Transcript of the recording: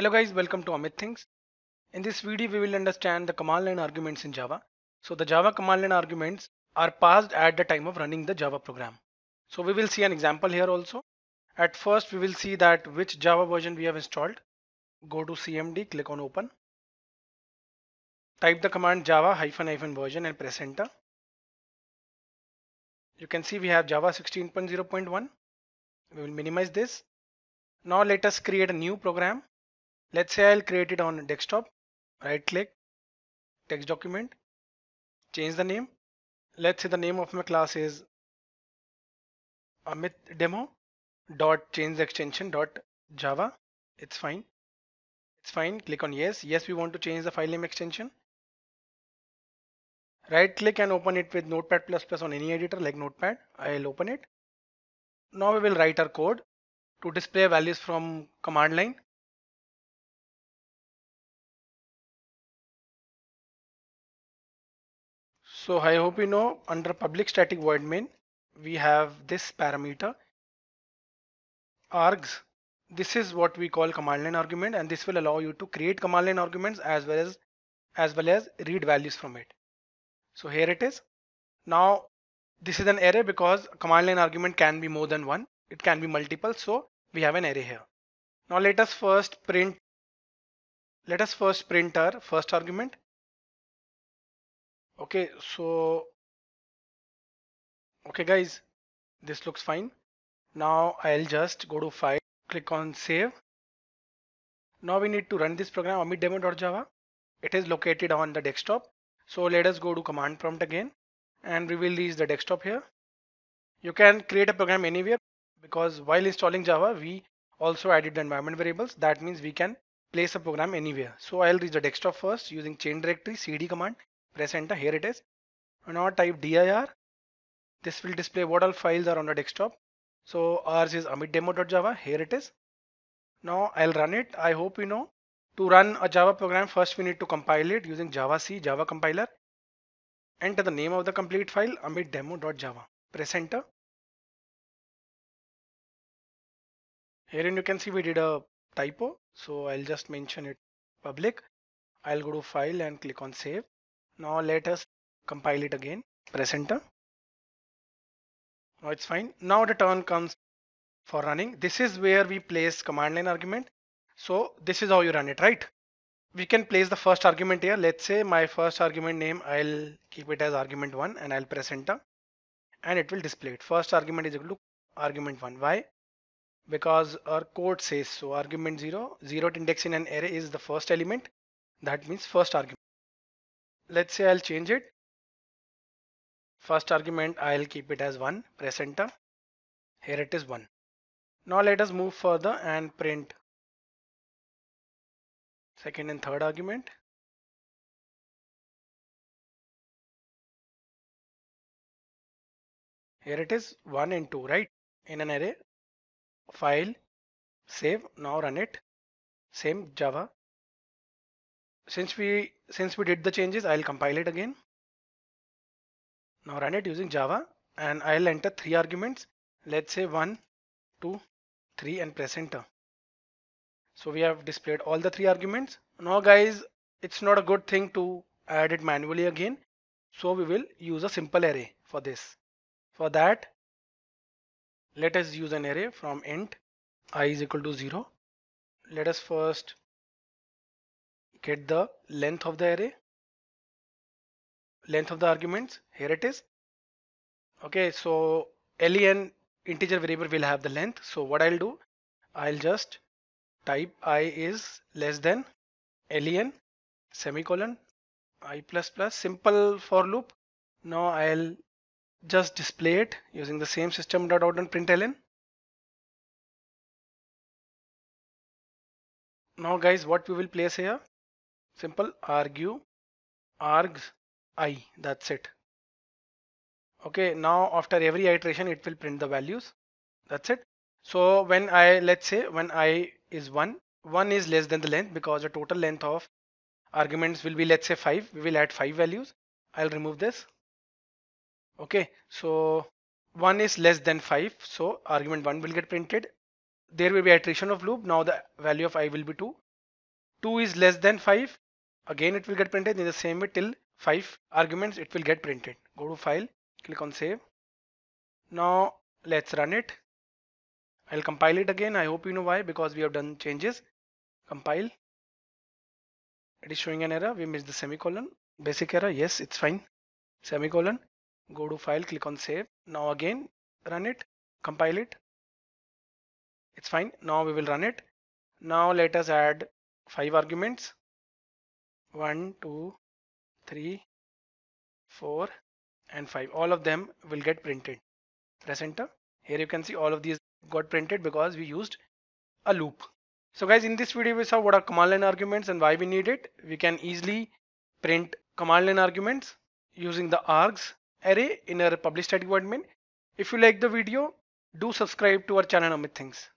Hello guys, welcome to Amit Things. In this video, we will understand the command line arguments in Java. So the Java command line arguments are passed at the time of running the Java program. So we will see an example here also. At first, we will see that which Java version we have installed. Go to CMD, click on open. Type the command java hyphen hyphen version and press enter. You can see we have Java 16.0.1. We will minimize this. Now let us create a new program Let's say I'll create it on desktop. Right click, text document, change the name. Let's say the name of my class is Amit demo dot change the extension dot Java. It's fine. It's fine. Click on yes. Yes, we want to change the file name extension. Right click and open it with Notepad++ on any editor like Notepad. I'll open it. Now we will write our code to display values from command line. So I hope you know under public static void main, we have this parameter args. This is what we call command line argument and this will allow you to create command line arguments as well as as well as read values from it. So here it is. Now this is an array because command line argument can be more than one. It can be multiple. So we have an array here. Now let us first print. Let us first print our first argument okay so okay guys this looks fine now I'll just go to file click on save now we need to run this program amit it is located on the desktop so let us go to command prompt again and we will use the desktop here you can create a program anywhere because while installing Java we also added the environment variables that means we can place a program anywhere so I'll reach the desktop first using chain directory cd command press enter here it is and now type dir this will display what all files are on the desktop so ours is amitdemo.java here it is now I'll run it I hope you know to run a Java program first we need to compile it using Java C Java compiler enter the name of the complete file amitdemo.java press enter herein you can see we did a typo so I'll just mention it public I'll go to file and click on save now let us compile it again. Press enter. Now it's fine. Now the turn comes for running. This is where we place command line argument. So this is how you run it, right? We can place the first argument here. Let's say my first argument name, I'll keep it as argument 1 and I'll press enter and it will display it. First argument is equal to argument 1. Why? Because our code says so. Argument 0, 0th index in an array is the first element. That means first argument let's say I'll change it. First argument, I'll keep it as 1, press enter. Here it is 1. Now let us move further and print second and third argument. Here it is 1 and 2, right? In an array, file, save, now run it. Same Java since we since we did the changes I'll compile it again now run it using Java and I'll enter three arguments let's say one two three and press enter so we have displayed all the three arguments now guys it's not a good thing to add it manually again so we will use a simple array for this for that let us use an array from int i is equal to 0 let us first get the length of the array length of the arguments here it is okay so len integer variable will have the length so what i'll do i'll just type i is less than len semicolon i plus plus simple for loop now i'll just display it using the same system dot out and println now guys what we will place here simple argue args i that's it okay now after every iteration it will print the values that's it so when i let's say when i is 1 1 is less than the length because the total length of arguments will be let's say 5 we will add 5 values i'll remove this okay so 1 is less than 5 so argument 1 will get printed there will be iteration of loop now the value of i will be 2 2 is less than 5 Again it will get printed in the same way till 5 arguments it will get printed. Go to file, click on save. Now let's run it. I'll compile it again. I hope you know why because we have done changes. Compile. It is showing an error. We missed the semicolon. Basic error. Yes, it's fine. Semicolon. Go to file, click on save. Now again run it, compile it. It's fine. Now we will run it. Now let us add five arguments. 1 2 3 4 and 5 all of them will get printed press enter here you can see all of these got printed because we used a loop so guys in this video we saw what are command line arguments and why we need it we can easily print command line arguments using the args array in our public static void main if you like the video do subscribe to our channel Amit Things